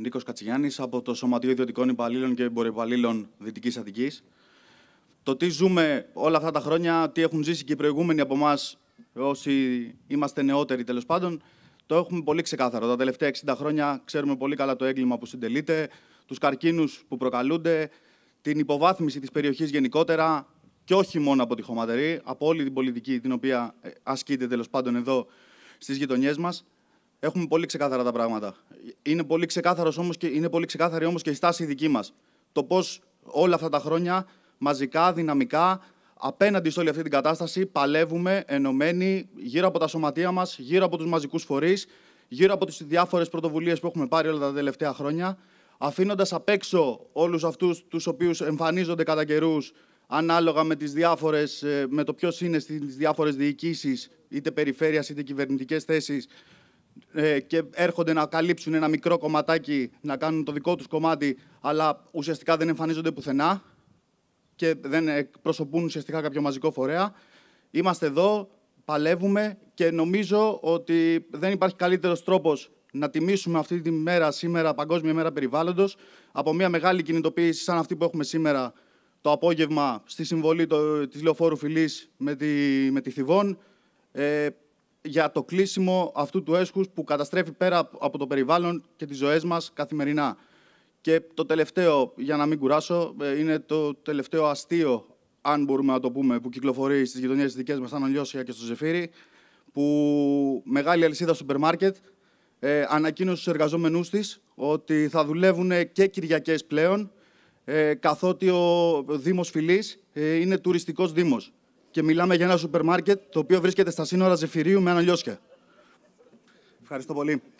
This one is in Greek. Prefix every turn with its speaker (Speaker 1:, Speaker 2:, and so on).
Speaker 1: Νίκος Κατσιγιάννης από το Σωματείο Ιδιωτικών Υπαλλήλων και Εμπορευπαλλήλων Δυτικής Αττικής. Το τι ζούμε όλα αυτά τα χρόνια, τι έχουν ζήσει και οι προηγούμενοι από εμάς, όσοι είμαστε νεότεροι τέλος πάντων, το έχουμε πολύ ξεκάθαρο. Τα τελευταία 60 χρόνια ξέρουμε πολύ καλά το έγκλημα που συντελείται, τους καρκίνους που προκαλούνται, την υποβάθμιση της περιοχής γενικότερα και όχι μόνο από τη Χωματερή, από όλη την πολιτική την οποία ε, ασκείται τέλος πάντων εδώ στις γειτονιές μας. Έχουμε πολύ ξεκάθαρα τα πράγματα. Είναι πολύ, ξεκάθαρος όμως και, είναι πολύ ξεκάθαρη όμως και η στάση δική μας. Το πώς όλα αυτά τα χρόνια μαζικά, δυναμικά, απέναντι σε όλη αυτή την κατάσταση, παλεύουμε ενωμένοι γύρω από τα σωματεία μας, γύρω από τους μαζικούς φορείς, γύρω από τις διάφορες πρωτοβουλίες που έχουμε πάρει όλα τα τελευταία χρόνια, αφήνοντας απ' έξω όλους αυτούς τους οποίους εμφανίζονται κατά καιρούς ανάλογα με, τις διάφορες, ε, με το ποιος είναι στις διάφορες διοικήσεις, είτε περιφέρειας είτε κυβερνητικές θέσεις, ε, και έρχονται να καλύψουν ένα μικρό κομματάκι, να κάνουν το δικό τους κομμάτι, αλλά ουσιαστικά δεν εμφανίζονται πουθενά και δεν εκπροσωπούν ουσιαστικά κάποιο μαζικό φορέα. Είμαστε εδώ, παλεύουμε και νομίζω ότι δεν υπάρχει καλύτερος τρόπος να τιμήσουμε αυτή τη μέρα σήμερα, Παγκόσμια Μέρα Περιβάλλοντος, από μια μεγάλη κινητοποίηση σαν αυτή που έχουμε σήμερα το απόγευμα στη συμβολή το, της Λεωφόρου Φυλής με τη, με τη ε, για το κλείσιμο αυτού του έσχους που καταστρέφει πέρα από το περιβάλλον και τις ζωές μας καθημερινά. Και το τελευταίο, για να μην κουράσω, ε, είναι το τελευταίο αστείο, αν μπορούμε να το πούμε, που κυκλοφορεί στις γειτονιές δικέ δικές μας, σαν Νολιώσια και στο Ζεφύρι, που μεγάλη αλυσίδα σούπερ μάρκετ ε, ανακοίνωσε στους εργαζόμενούς της ότι θα δουλεύουν και Κυριακές πλέον, ε, καθότι ο Δήμος Φιλής ε, είναι τουριστικός Δήμος και μιλάμε για ένα σούπερ μάρκετ το οποίο βρίσκεται στα σύνορα Ζεφυρίου με Αναλιώσια. Ευχαριστώ πολύ.